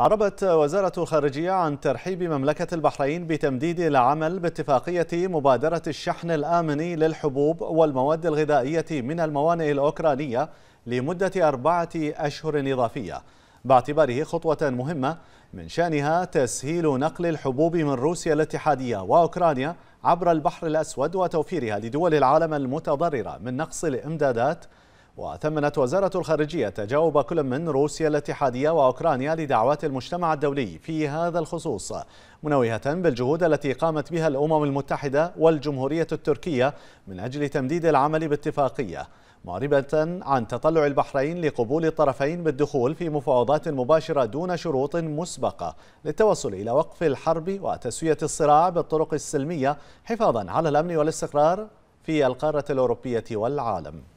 أعربت وزارة خارجية عن ترحيب مملكة البحرين بتمديد العمل باتفاقية مبادرة الشحن الآمني للحبوب والمواد الغذائية من الموانئ الأوكرانية لمدة أربعة أشهر إضافية باعتباره خطوة مهمة من شأنها تسهيل نقل الحبوب من روسيا الاتحادية وأوكرانيا عبر البحر الأسود وتوفيرها لدول العالم المتضررة من نقص الإمدادات وثمنت وزارة الخارجية تجاوب كل من روسيا الاتحادية وأوكرانيا لدعوات المجتمع الدولي في هذا الخصوص منوهة بالجهود التي قامت بها الأمم المتحدة والجمهورية التركية من أجل تمديد العمل باتفاقية معربة عن تطلع البحرين لقبول الطرفين بالدخول في مفاوضات مباشرة دون شروط مسبقة للتوصل إلى وقف الحرب وتسوية الصراع بالطرق السلمية حفاظا على الأمن والاستقرار في القارة الأوروبية والعالم